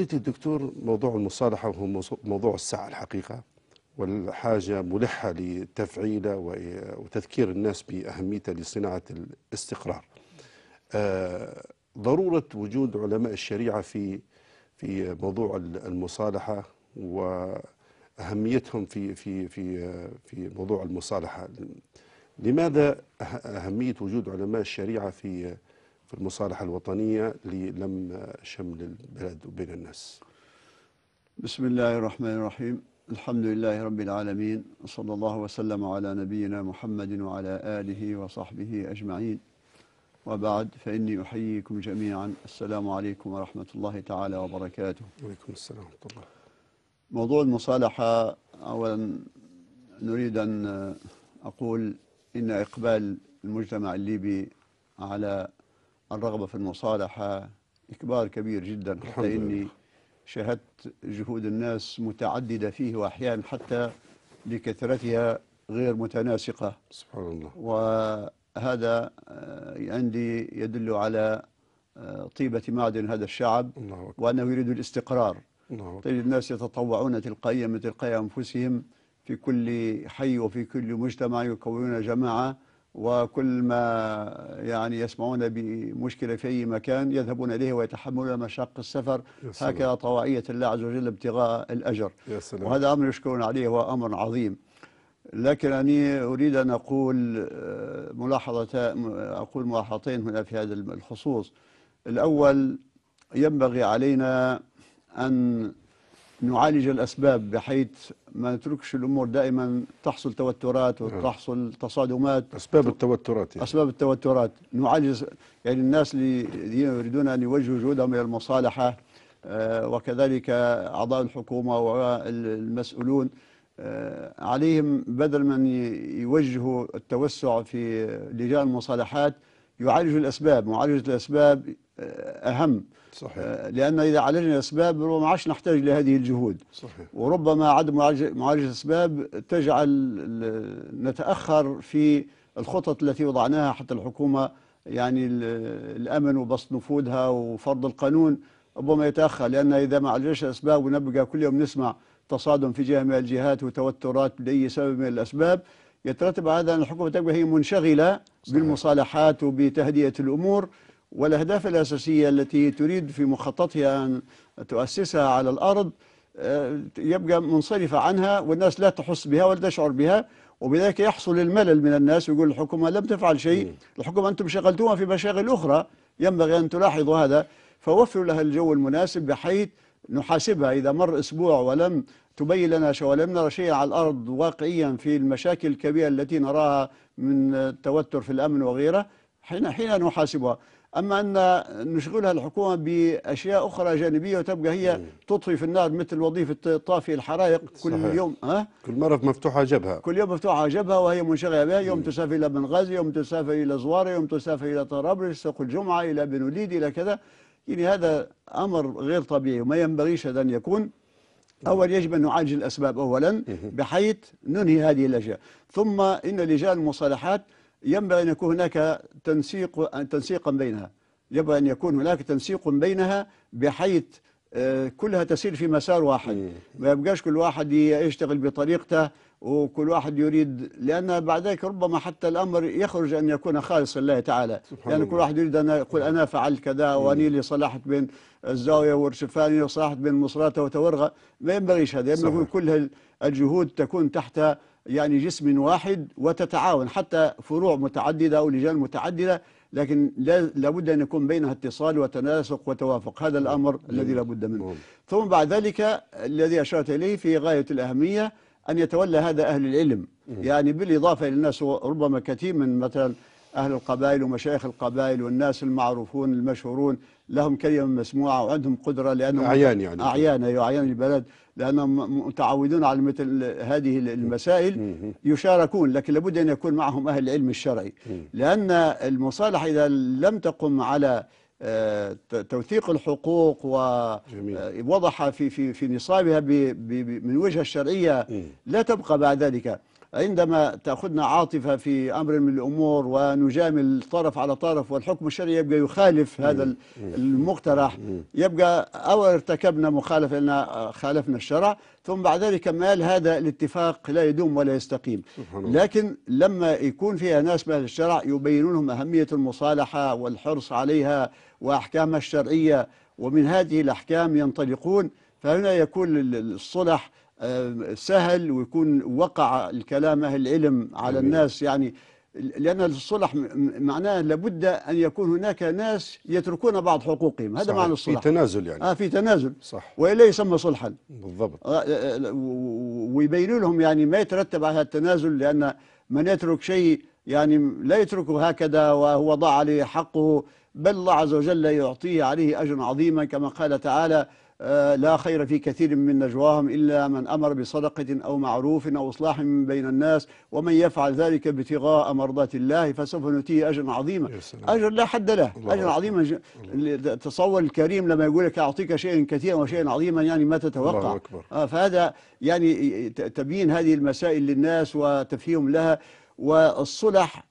قضية الدكتور موضوع المصالحة وهو موضوع الساعة الحقيقة والحاجة ملحة لتفعيله وتذكير الناس بأهميته لصناعة الاستقرار آه، ضرورة وجود علماء الشريعة في في موضوع المصالحة وأهميتهم في في في في موضوع المصالحة لماذا أه-، أهمية وجود علماء الشريعة في في المصالحة الوطنية لم شمل البلد وبين الناس بسم الله الرحمن الرحيم الحمد لله رب العالمين صلى الله وسلم على نبينا محمد وعلى آله وصحبه أجمعين وبعد فإني أحييكم جميعا السلام عليكم ورحمة الله تعالى وبركاته وعليكم السلام ورحمة الله موضوع المصالحة أولا نريد أن أقول إن إقبال المجتمع الليبي على الرغبة في المصالحة إكبار كبير جدا حتى إني شاهدت جهود الناس متعددة فيه وأحيانا حتى لكثرتها غير متناسقة سبحان الله وهذا آه، عندي يدل على آه، طيبة معدن هذا الشعب الله وأنه يريد الاستقرار الله تجد الناس يتطوعون تلقائيا من تلقاء أنفسهم في كل حي وفي كل مجتمع يكونون جماعة وكل ما يعني يسمعون بمشكلة في أي مكان يذهبون إليه ويتحملون مشاق السفر هكذا طواعيه الله عز وجل ابتغاء الأجر وهذا أمر يشكرون عليه وأمر عظيم لكن أنا أريد أن أقول آه، ملاحظه أقول ملاحظتين هنا في هذا الخصوص الأول ينبغي علينا أن نعالج الأسباب بحيث ما نتركش الأمور دائما تحصل توترات نعم. وتحصل تصادمات أسباب التوترات يعني. أسباب التوترات نعالج يعني الناس اللي يريدون أن يوجهوا جهودهم إلى المصالحة آه، وكذلك أعضاء الحكومة والمسؤولون آه، عليهم بدل من يوجهوا التوسع في لجان المصالحات يعالجوا الأسباب معالجة الأسباب آه، أهم صحيح. آه، لأن إذا عالجنا الأسباب ما عادش نحتاج لهذه الجهود صحيح. وربما عدم معالجة الأسباب تجعل نتأخر في الخطط التي وضعناها حتى الحكومة يعني الأمن وبسط نفوذها وفرض القانون ربما يتأخر لأن إذا ما عالجناش الأسباب ونبقى كل يوم نسمع تصادم في جهة من الجهات وتوترات لأي سبب من الأسباب يترتب على هذا أن الحكومة تبقى هي منشغلة صحيح. بالمصالحات وبتهدئة الأمور والأهداف الأساسية التي تريد في مخططها أن تؤسسها على الأرض آه، يبقى منصرفة عنها والناس لا تحس بها ولا تشعر بها وبذلك يحصل الملل من الناس ويقول الحكومة لم تفعل شيء الحكومة أنتم شغلتوها في مشاغل أخرى ينبغي أن تلاحظوا هذا فوفروا لها الجو المناسب بحيث نحاسبها إذا مر أسبوع ولم تبين لنا شيء ولم نرى شيء على الأرض واقعيا في المشاكل الكبيرة التي نراها من توتر في الأمن وغيره حين حين نحاسبها أما أن نشغلها الحكومة بأشياء أخرى جانبية وتبقى هي تطفي في النار مثل وظيفة طافي الحرائق كل صحيح. يوم ها؟ كل مرة مفتوحة جبهة كل يوم مفتوحة جبهة وهي منشغلة بها يوم تسافر إلى بنغازي يوم تسافر إلى زوارة يوم تسافر إلى طرابلس سوق الجمعة إلى بن وليد إلى كذا يعني هذا أمر غير طبيعي وما ينبغيش أن يكون أول يجب أن نعالج الأسباب أولا بحيث ننهي هذه الأشياء ثم إن لجان المصالحات ينبغي أن يكون هناك تنسيق تنسيقا بينها ينبغي أن يكون هناك تنسيق بينها بحيث آه، كلها تسير في مسار واحد إيه. ما يبقاش كل واحد يشتغل بطريقته وكل واحد يريد لأن بعد ذلك ربما حتى الأمر يخرج أن يكون خالصا لله تعالى لأن يعني كل واحد يريد أن يقول أنا فعلت كذا إيه. وأني لي صلحت بين الزاوية والرشفاني وصلحت بين مصراتة وتورغة ما ينبغيش هذا ينبغي كل الجهود تكون تحت يعني جسم واحد وتتعاون حتى فروع متعددة أو لجان متعددة لكن لابد أن يكون بينها اتصال وتناسق وتوافق هذا نعم. الأمر مم. نعم. الذي لابد منه مم. نعم. ثم بعد ذلك الذي أشرت إليه في غاية الأهمية أن يتولى هذا أهل العلم مم. يعني بالإضافة إلى الناس ربما كثير من مثلا أهل القبائل ومشايخ القبائل والناس المعروفون المشهورون لهم كلمة مسموعة وعندهم قدرة لأنهم أعيان يعني أعيان أيوة أعيان البلد لأنهم متعودون على مثل هذه المسائل يشاركون لكن لابد أن يكون معهم أهل العلم الشرعي لأن المصالح إذا لم تقم على آه، توثيق الحقوق ووضح آه، في في في نصابها من وجهه الشرعيه لا تبقى بعد ذلك عندما تأخذنا عاطفة في أمر من الأمور ونجامل طرف على طرف والحكم الشرعي يبقى يخالف هذا المقترح يبقى أو ارتكبنا مخالفة لنا آه، خالفنا الشرع ثم بعد ذلك مال هذا الاتفاق لا يدوم ولا يستقيم لكن لما يكون فيها ناس من الشرع يبينونهم أهمية المصالحة والحرص عليها وأحكامها الشرعية ومن هذه الأحكام ينطلقون فهنا يكون الصلح آه، سهل ويكون وقع الكلام اهل العلم على الناس يعني لأن الصلح معناه لابد أن يكون هناك ناس يتركون بعض حقوقهم هذا معنى الصلح في تنازل يعني آه في تنازل صح وإلا يسمى صلحا بالضبط آه, آه،, آه، ويبينوا لهم يعني ما يترتب على هذا التنازل لأن من يترك شيء يعني لا يتركه هكذا وهو ضاع عليه حقه بل الله عز وجل يعطيه عليه أجرا عظيما كما قال تعالى آه، لا خير في كثير من نجواهم إلا من أمر بصدقة أو معروف أو إصلاح من بين الناس ومن يفعل ذلك ابتغاء مرضات الله فسوف نؤتيه أجرا عظيما أجر لا حد له أجرا عظيما تصور الكريم لما يقول لك أعطيك شيئا كثيرا وشيئا عظيما يعني ما تتوقع آه فهذا يعني تبيين هذه المسائل للناس وتفهيم لها والصلح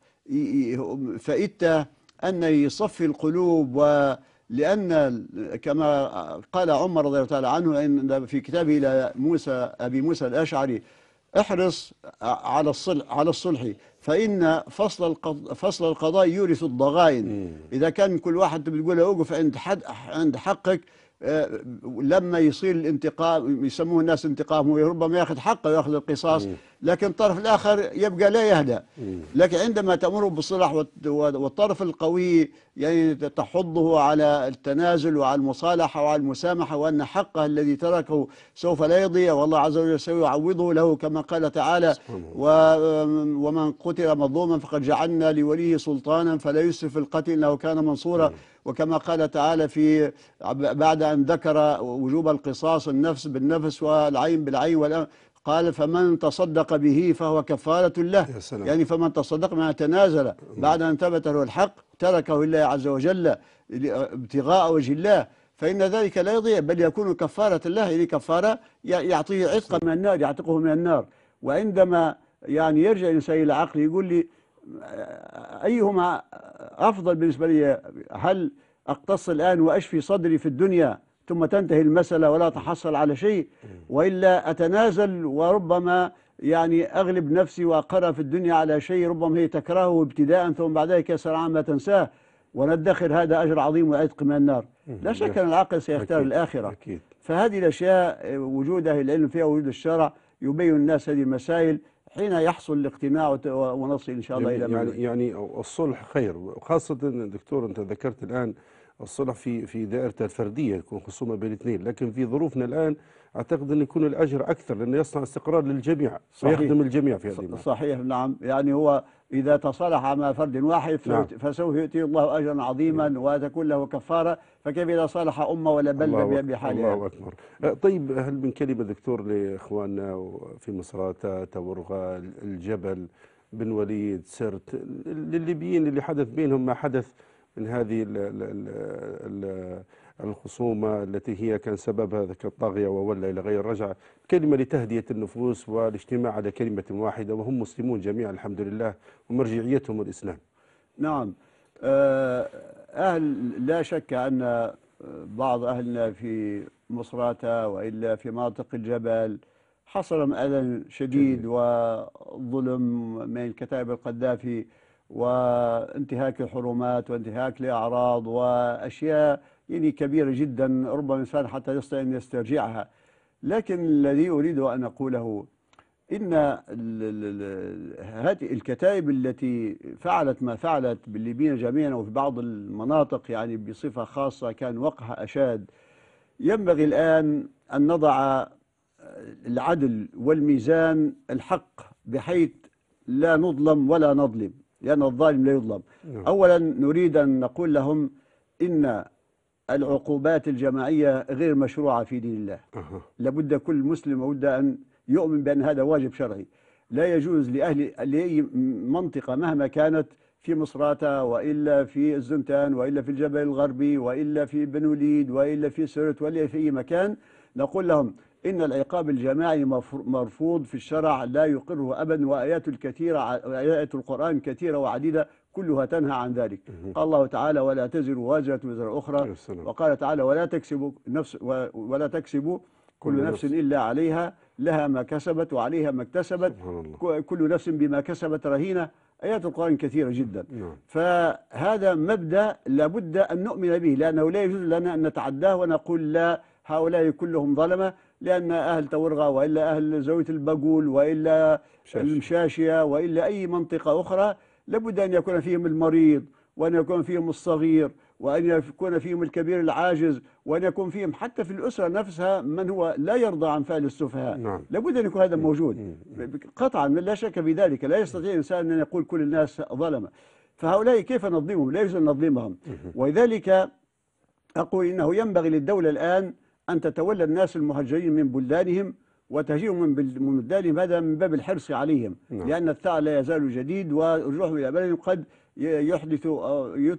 فائدته أن يصفي القلوب و لأن كما قال عمر رضي الله تعالى عنه إن في كتابه إلى موسى أبي موسى الأشعري احرص على الصلح على الصلح فإن فصل القض فصل القضاء يورث الضغائن إذا كان كل واحد بتقول أوقف عند حد عند حقك آه، لما يصير الانتقام يسموه الناس انتقام ربما ياخذ حقه وياخذ القصاص لكن الطرف الآخر يبقى لا يهدى لكن عندما تمر بالصلاح والطرف القوي يعني تحضه على التنازل وعلى المصالحة وعلى المسامحة وأن حقه الذي تركه سوف لا يضيع والله عز وجل سيعوضه له كما قال تعالى ومن قتل مظلوما فقد جعلنا لوليه سلطانا فلا يسرف القتل إنه كان منصورا وكما قال تعالى في بعد أن ذكر وجوب القصاص النفس بالنفس والعين بالعين قال فمن تصدق به فهو كفارة له يا سلام. يعني فمن تصدق ما تنازل بعد أن ثبت له الحق تركه الله عز وجل ابتغاء وجه الله فإن ذلك لا يضيع بل يكون كفارة له يعني كفارة يعطيه عتقا من النار يعتقه من النار وعندما يعني يرجع الإنسان إلى عقله يقول لي أيهما أفضل بالنسبة لي هل أقتص الآن وأشفي صدري في الدنيا ثم تنتهي المسألة ولا تحصل على شيء وإلا أتنازل وربما يعني أغلب نفسي وأقرأ في الدنيا على شيء ربما هي تكرهه ابتداء ثم بعد ذلك يسر عما تنساه وندخر هذا أجر عظيم ويعتق من النار لا شك أن العقل سيختار أكيد الآخرة أكيد فهذه الأشياء وجودها العلم فيها وجود الشرع يبين الناس هذه المسائل حين يحصل الاقتناع ونصل إن شاء الله إلى يعني, يعني الصلح خير وخاصة دكتور أنت ذكرت الآن الصلح في في دائرته الفرديه يكون خصومه بين اثنين لكن في ظروفنا الان اعتقد ان يكون الاجر اكثر لانه يصنع استقرار للجميع صحيح ويخدم الجميع في هذه المرحله صحيح نعم يعني هو اذا تصالح مع فرد واحد نعم. فسوف يؤتي الله اجرا عظيما نعم. وتكون له كفاره فكيف اذا صالح امه ولا بلده بحالها يعني؟ الله اكبر أه، طيب هل من كلمه دكتور لاخواننا في مصراته تورغه الجبل بن وليد سرت للليبيين اللي حدث بينهم ما حدث من هذه الخصومة التي هي كان سببها ذاك الطاغية وولى إلى غير رجعة كلمة لتهدية النفوس والاجتماع على كلمة واحدة وهم مسلمون جميعا الحمد لله ومرجعيتهم الإسلام نعم آه، أهل لا شك أن بعض أهلنا في مصراتة وإلا في مناطق الجبل حصل أذى شديد وظلم من كتائب القذافي وانتهاك الحرمات وانتهاك لأعراض وأشياء يعني كبيرة جدا ربما الإنسان حتى يستطيع أن يسترجعها لكن الذي أريد أن أقوله إن هذه الكتائب التي فعلت ما فعلت بالليبيين جميعا وفي بعض المناطق يعني بصفة خاصة كان وقعها أشاد ينبغي الآن أن نضع العدل والميزان الحق بحيث لا نظلم ولا نظلم لأن الظالم لا يظلم نعم. أولا نريد أن نقول لهم إن العقوبات الجماعية غير مشروعة في دين الله لابد كل مسلم لابد أن يؤمن بأن هذا واجب شرعي لا يجوز لأهل لأي منطقة مهما كانت في مصراتة وإلا في الزنتان وإلا في الجبل الغربي وإلا في بنوليد وإلا في سرت وإلا في أي مكان نقول لهم إن العقاب الجماعي مرفوض في الشرع لا يقره أبدا وآيات الكثيرة آيات القرآن كثيرة وعديدة كلها تنهى عن ذلك قال الله تعالى ولا تزر واجرة وزر أخرى وقال تعالى ولا تكسب نفس ولا تكسب كل نفس إلا عليها لها ما كسبت وعليها ما اكتسبت كل نفس بما كسبت رهينة آيات القرآن كثيرة جدا نعم. فهذا مبدأ لابد أن نؤمن به لأنه لا يجوز لنا أن نتعداه ونقول لا هؤلاء كلهم ظلمة لأن أهل تورغة وإلا أهل زاوية البقول وإلا شاشي. المشاشية وإلا أي منطقة أخرى لابد أن يكون فيهم المريض وأن يكون فيهم الصغير وأن يكون فيهم الكبير العاجز وأن يكون فيهم حتى في الأسرة نفسها من هو لا يرضى عن فعل السفهاء نعم. لابد أن يكون هذا موجود قطعا لا شك في ذلك لا يستطيع الإنسان أن يقول كل الناس ظلمة فهؤلاء كيف نظلمهم لا يجوز أن نظلمهم ولذلك أقول إنه ينبغي للدولة الآن أن تتولى الناس المهجرين من بلدانهم وتهجيرهم من بلدانهم هذا من باب الحرص عليهم نعم. لأن الثأر لا يزال جديد والرجوع إلى بلدهم قد يحدث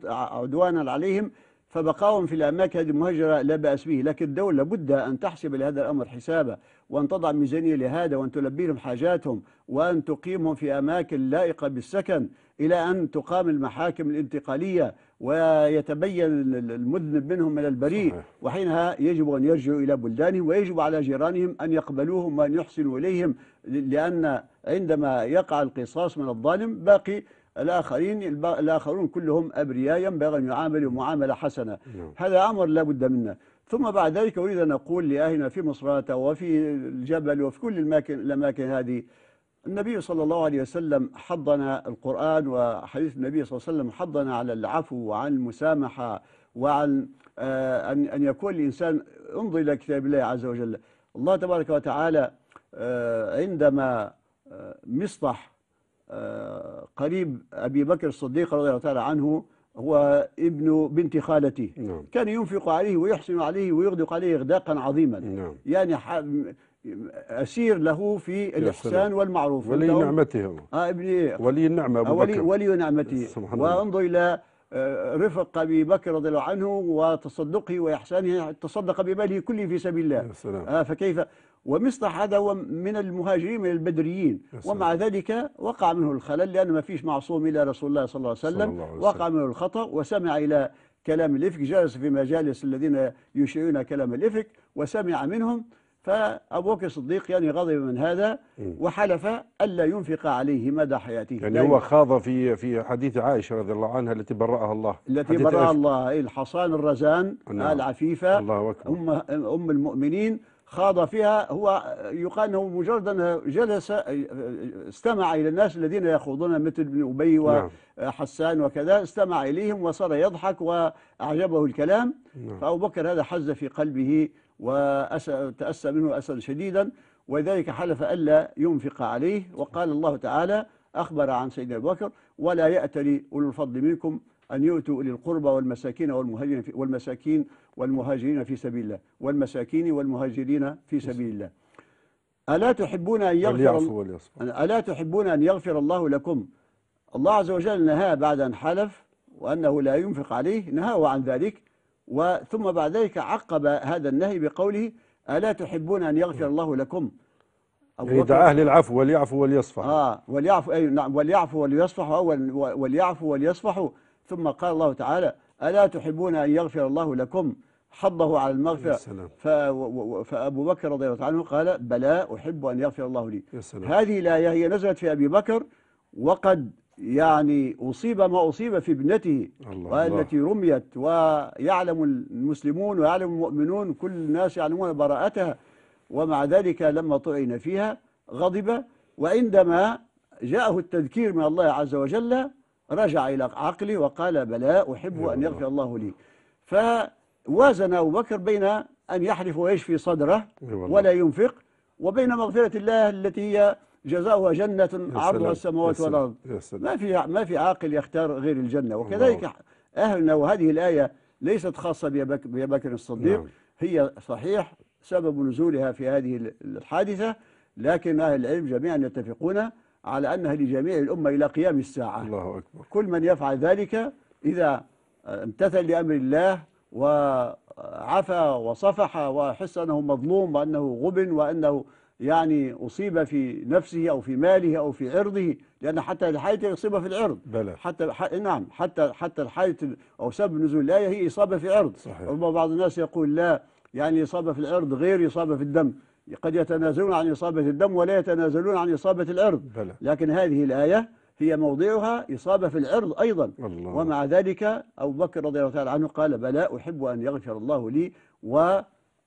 عدوانا عليهم فبقاهم في الأماكن المهجرة لا بأس به لكن الدولة لابد أن تحسب لهذا الأمر حسابا وأن تضع ميزانية لهذا وأن تلبي لهم حاجاتهم وأن تقيمهم في أماكن لائقة بالسكن إلى أن تقام المحاكم الانتقالية ويتبين المذنب منهم من البريء وحينها يجب أن يرجعوا إلى بلدانهم ويجب على جيرانهم أن يقبلوهم وأن يحسنوا إليهم لأن عندما يقع القصاص من الظالم باقي الآخرين الآخرون كلهم أبرياء ينبغي أن يعاملوا معاملة حسنة نعم. هذا أمر لا بد منه ثم بعد ذلك أريد أن أقول لأهلنا في مصراتة وفي الجبل وفي كل الأماكن هذه النبي صلى الله عليه وسلم حضنا القرآن وحديث النبي صلى الله عليه وسلم حضنا على العفو وعن المسامحة وعن آه، أن أن يكون الإنسان امضي إلى كتاب الله عز وجل الله تبارك وتعالى آه، عندما آه، مصطح قريب أبي بكر الصديق رضي الله تعالى عنه هو ابن بنت خالته نعم. كان ينفق عليه ويحسن عليه ويغدق عليه إغداقا عظيما نعم. يعني أسير له في الإحسان والمعروف ولي نعمته آه ابني ولي النعمة أبو آه، ولي, بكر ولي نعمته وانظر إلى آه، رفق أبي بكر رضي الله عنه وتصدقه وإحسانه تصدق بماله كله في سبيل الله آه فكيف ومصطح هذا هو من المهاجرين من البدريين ومع ذلك وقع منه الخلل لأنه ما فيش معصوم إلا رسول الله صلى الله عليه وسلم الله عليه وسلم. وقع منه الخطأ وسمع إلى كلام الإفك جلس في مجالس الذين يشيعون كلام الإفك وسمع منهم فأبو بكر الصديق يعني غضب من هذا وحلف ألا ينفق عليه مدى حياته يعني هو خاض في في حديث عائشة رضي الله عنها التي برأها الله التي برأها الله إيه، الحصان الرزان نعم. العفيفة الله أكبر أم, أم المؤمنين خاض فيها هو يقال أنه مجرد أنه جلس استمع إلى الناس الذين يخوضون مثل ابن أبي وحسان نعم. وكذا استمع إليهم وصار يضحك وأعجبه الكلام نعم. فأبو بكر هذا حز في قلبه وتأسى منه أسا شديدا ولذلك حلف ألا ينفق عليه وقال الله تعالى أخبر عن سيدنا أبو بكر ولا يأتلي أولو الفضل منكم أن يؤتوا للقربى القربى والمساكين والمهاجرين في والمساكين والمهاجرين في سبيل الله والمساكين والمهاجرين في سبيل الله ألا تحبون أن يغفر ألا تحبون أن يغفر الله لكم الله عز وجل نهى بعد أن حلف وأنه لا ينفق عليه نهاه عن ذلك وثم بعد ذلك عقب هذا النهي بقوله ألا تحبون أن يغفر الله لكم يعني دعاه للعفو وليعفو وليصفح آه وليعفو أي نعم وليعفو وليصفح وليعفو وليصفحوا ثم قال الله تعالى ألا تحبون أن يغفر الله لكم حضه على المغفرة فأبو بكر رضي الله عنه قال بلى أحب أن يغفر الله لي هذه الآية هي نزلت في أبي بكر وقد يعني أصيب ما أصيب في ابنته والتي رميت ويعلم المسلمون ويعلم المؤمنون كل الناس يعلمون براءتها ومع ذلك لما طعن فيها غضب وعندما جاءه التذكير من الله عز وجل رجع إلى عقله وقال بلى أحب أن يغفر الله لي فوازن أبو بكر بين أن يحلف ويشفي صدره أيوة، ولا ينفق وبين مغفرة الله التي هي جزاؤها جنة عرضها السماوات والأرض ما في ما في عاقل يختار غير الجنة وكذلك أهلنا وهذه الآية ليست خاصة بأبي بكر الصديق نعم. هي صحيح سبب نزولها في هذه الحادثة لكن أهل العلم جميعا يتفقون على أنها لجميع الأمة إلى قيام الساعة الله أكبر كل من يفعل ذلك إذا آه، امتثل لأمر الله وعفى وصفح وحس أنه مظلوم وأنه غبن وأنه يعني أصيب في نفسه أو في ماله أو في عرضه لأن حتى الحياة يصيب في العرض بلى. حتى ح... إيه نعم حتى حتى الحادث أو سبب نزول الآية هي إصابة في عرض صحيح. ربما بعض الناس يقول لا يعني إصابة في العرض غير إصابة في الدم قد يتنازلون عن إصابة الدم ولا يتنازلون عن إصابة العرض بلى. لكن هذه الآية هي موضعها إصابة في العرض أيضا الله. ومع ذلك أبو بكر رضي الله تعالى عنه قال بلى أحب أن يغفر الله لي و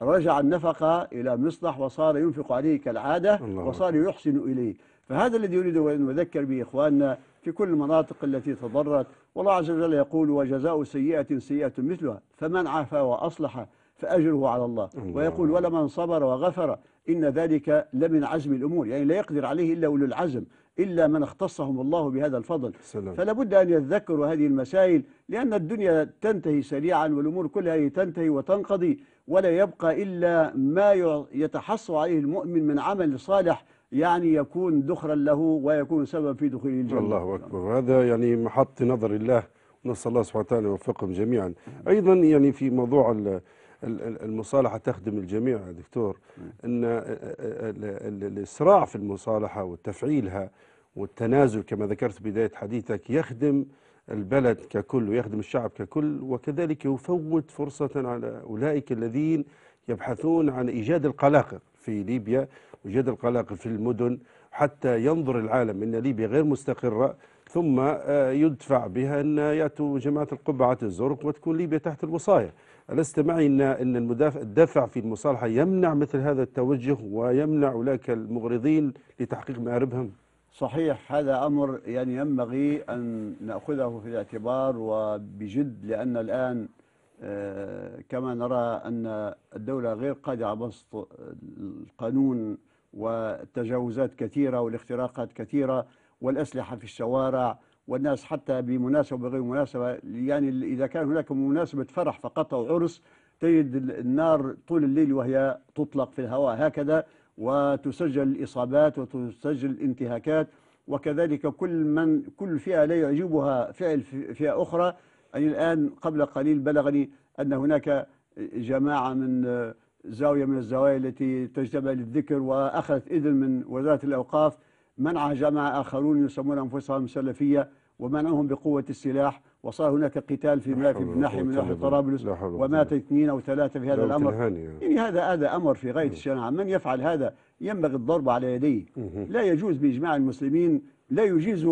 رجع النفقة إلى مصلح وصار ينفق عليه كالعادة وصار يحسن إليه فهذا الذي يريد أن أذكر به إخواننا في كل المناطق التي تضرت والله عز وجل يقول وجزاء سيئة سيئة مثلها فمن عفا وأصلح فأجره على الله, الله ويقول ولمن صبر وغفر إن ذلك لمن عزم الأمور يعني لا يقدر عليه إلا أولو العزم إلا من اختصهم الله بهذا الفضل سلام. فلا بد أن يتذكروا هذه المسائل لأن الدنيا تنتهي سريعا والأمور كلها تنتهي وتنقضي ولا يبقى إلا ما يتحصل عليه المؤمن من عمل صالح يعني يكون دخرا له ويكون سبب في دخول الجنة الله أكبر هذا يعني محط نظر الله نسأل الله سبحانه وتعالى يوفقهم جميعا أيضا يعني في موضوع المصالحة تخدم الجميع يا دكتور أن الإسراع في المصالحة وتفعيلها والتنازل كما ذكرت بداية حديثك يخدم البلد ككل ويخدم الشعب ككل وكذلك يفوت فرصة على أولئك الذين يبحثون عن إيجاد القلاقل في ليبيا وإيجاد القلاقل في المدن حتى ينظر العالم أن ليبيا غير مستقرة ثم آه، يدفع بها أن يأتوا جماعة القبعة الزرق وتكون ليبيا تحت الوصاية ألست معي أن أن المدافع الدفع في المصالحة يمنع مثل هذا التوجه ويمنع أولئك المغرضين لتحقيق مآربهم؟ صحيح هذا أمر يعني ينبغي أن نأخذه في الاعتبار وبجد لأن الآن آه، كما نرى أن الدولة غير قادرة على بسط القانون وتجاوزات كثيرة والاختراقات كثيرة والأسلحة في الشوارع والناس حتى بمناسبة وبغير مناسبة يعني إذا كان هناك مناسبة فرح فقط أو عرس تجد النار طول الليل وهي تطلق في الهواء هكذا وتسجل الإصابات وتسجل الانتهاكات وكذلك كل من كل فئة لا يعجبها فعل فئة أخرى يعني الآن قبل قليل بلغني أن هناك جماعة من زاوية من الزوايا التي تجتمع للذكر وأخذت إذن من وزارة الأوقاف منع جماعة آخرون يسمون أنفسهم سلفية ومنعهم بقوة السلاح وصار هناك قتال في في ناحية من ناحية طرابلس ومات اثنين أو ثلاثة في هذا الأمر يعني. يعني هذا هذا أمر في غاية الشناعة من يفعل هذا ينبغي الضرب على يديه لا يجوز بإجماع المسلمين لا يجيز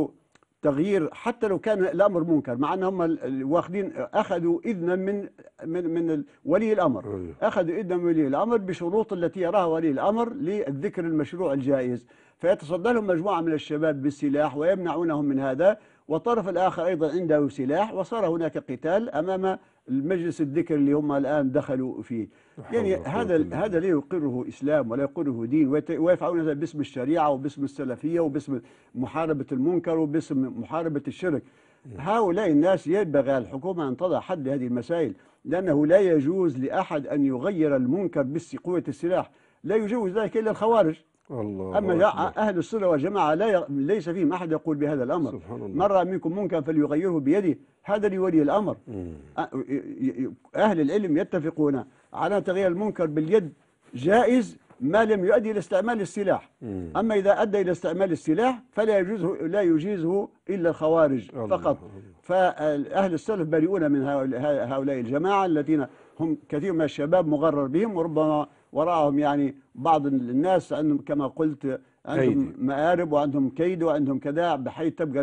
تغيير حتى لو كان الامر منكر مع ان هم واخدين اخذوا اذنا من من من ولي الامر أيوه. اخذوا اذنا من ولي الامر بشروط التي يراها ولي الامر للذكر المشروع الجائز فيتصدى لهم مجموعة من الشباب بالسلاح ويمنعونهم من هذا والطرف الآخر أيضا عنده سلاح وصار هناك قتال أمام المجلس الذكر اللي هم الآن دخلوا فيه يعني هذا هذا لا يقره إسلام ولا يقره دين ويفعلون هذا باسم الشريعة وباسم السلفية وباسم محاربة المنكر وباسم محاربة الشرك إيه. هؤلاء الناس ينبغي الحكومة أن تضع حد لهذه المسائل لأنه لا يجوز لأحد أن يغير المنكر بقوة السلاح لا يجوز ذلك إلا الخوارج الله أما لا أهل السنة والجماعة لا ي... ليس فيهم أحد يقول بهذا الأمر سبحان الله. من رأى منكم منكر فليغيره بيده هذا لولي الأمر أ... أهل العلم يتفقون على تغيير المنكر باليد جائز ما لم يؤدي إلى استعمال السلاح مم. أما إذا أدى إلى استعمال السلاح فلا يجوزه لا يجيزه إلا الخوارج الله فقط الله. فأهل السلف بريئون من هؤلاء الجماعة الذين هم كثير من الشباب مغرر بهم وربما وراهم يعني بعض الناس عندهم كما قلت عندهم كيدي. مآرب وعندهم كيد وعندهم كذا بحيث تبقى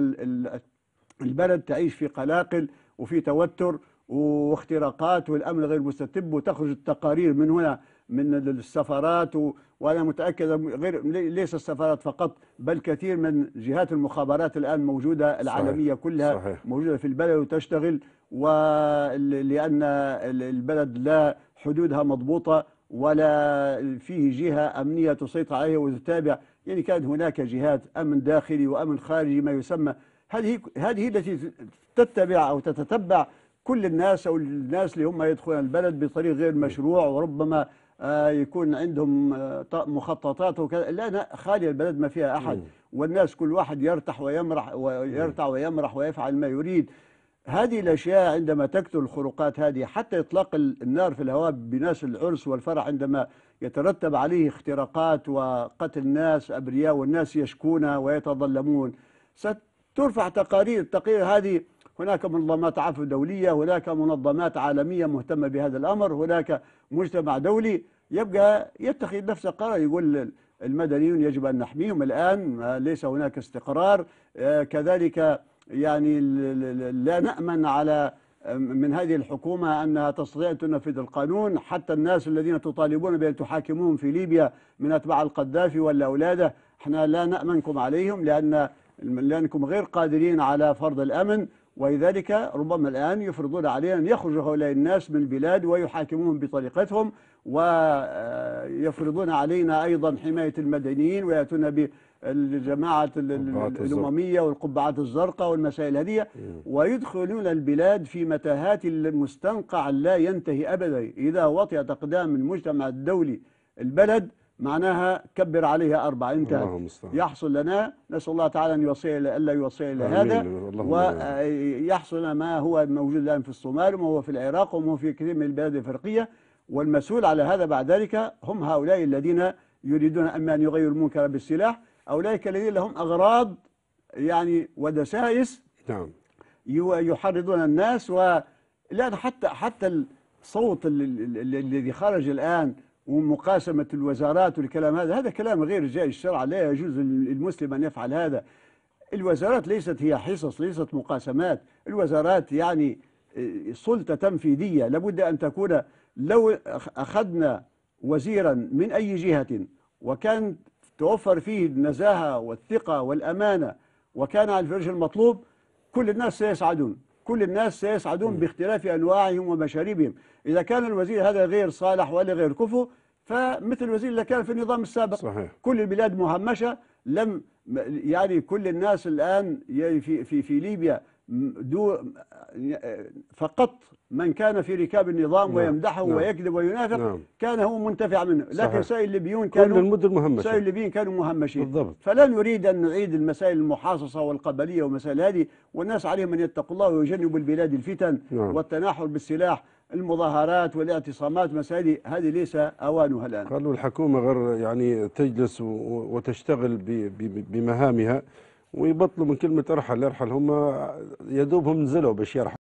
البلد تعيش في قلاقل وفي توتر واختراقات والأمن غير مستتب وتخرج التقارير من هنا من السفارات وأنا متأكد غير ليس السفارات فقط بل كثير من جهات المخابرات الآن موجودة العالمية صحيح. كلها صحيح. موجودة في البلد وتشتغل ولأن البلد لا حدودها مضبوطة ولا فيه جهة أمنية تسيطر عليه وتتابع يعني كان هناك جهات أمن داخلي وأمن خارجي ما يسمى هذه هذه التي تتبع أو تتتبع كل الناس أو الناس اللي هم يدخلون البلد بطريق غير مشروع وربما آه، يكون عندهم آه، مخططات وكذا لا خالي البلد ما فيها أحد والناس كل واحد يرتح ويمرح ويرتع ويمرح ويفعل ما يريد هذه الأشياء عندما تكثر الخروقات هذه حتى إطلاق النار في الهواء بناس العرس والفرح عندما يترتب عليه اختراقات وقتل ناس أبرياء والناس يشكون ويتظلمون سترفع تقارير التقرير هذه هناك منظمات عفو دولية هناك منظمات عالمية مهتمة بهذا الأمر هناك مجتمع دولي يبقى يتخذ نفسه قرار يقول المدنيون يجب أن نحميهم الآن ليس هناك استقرار آه، كذلك يعني لا نأمن على من هذه الحكومة أنها تستطيع أن تنفذ القانون حتى الناس الذين تطالبون بأن تحاكموهم في ليبيا من أتباع القذافي ولا أولاده احنا لا نأمنكم عليهم لأن لأنكم غير قادرين على فرض الأمن ولذلك ربما الآن يفرضون علينا أن يخرج هؤلاء الناس من البلاد ويحاكموهم بطريقتهم ويفرضون آه، علينا أيضا حماية المدنيين ويأتون الجماعة الأممية والقبعات الزرقاء والمسائل هذه ويدخلون البلاد في متاهات المستنقع لا ينتهي أبدا إذا وطئت أقدام المجتمع الدولي البلد معناها كبر عليها أربعة انتهى يحصل لنا نسأل الله تعالى أن يوصي ألا يوصي إلى هذا ويحصل ما هو موجود الآن في الصومال وما هو في العراق وما هو في كثير من البلاد الإفريقية والمسؤول على هذا بعد ذلك هم هؤلاء الذين يريدون أما أن يغيروا المنكر بالسلاح أولئك الذين لهم أغراض يعني ودسائس نعم يحرضون الناس و حتى حتى الصوت الذي خرج الآن ومقاسمة الوزارات والكلام هذا هذا كلام غير جائز الشرع لا يجوز للمسلم أن يفعل هذا الوزارات ليست هي حصص ليست مقاسمات الوزارات يعني آه، سلطة تنفيذية لابد أن تكون لو أخذنا وزيرا من أي جهة وكان توفر فيه النزاهة والثقة والأمانة وكان على الفرج المطلوب كل الناس سيسعدون كل الناس سيسعدون باختلاف أنواعهم ومشاربهم إذا كان الوزير هذا غير صالح ولا غير كفو فمثل الوزير اللي كان في النظام السابق صحيح. كل البلاد مهمشة لم يعني كل الناس الآن في, في, في ليبيا دو فقط من كان في ركاب النظام نعم ويمدحه نعم ويكذب وينافق نعم كان هو منتفع منه لكن سائل الليبيون كانوا سائل الليبيين كانوا مهمشين بالضبط فلا نريد أن نعيد المسائل المحاصصة والقبلية والمسائل هذه والناس عليهم أن يتقوا الله ويجنبوا البلاد الفتن نعم والتناحر بالسلاح المظاهرات والاعتصامات مسائل هذه ليس أوانها الآن قالوا الحكومة غير يعني تجلس وتشتغل بمهامها ويبطلوا من كلمة ارحل ارحل هم يدوبهم نزلوا باش يرحل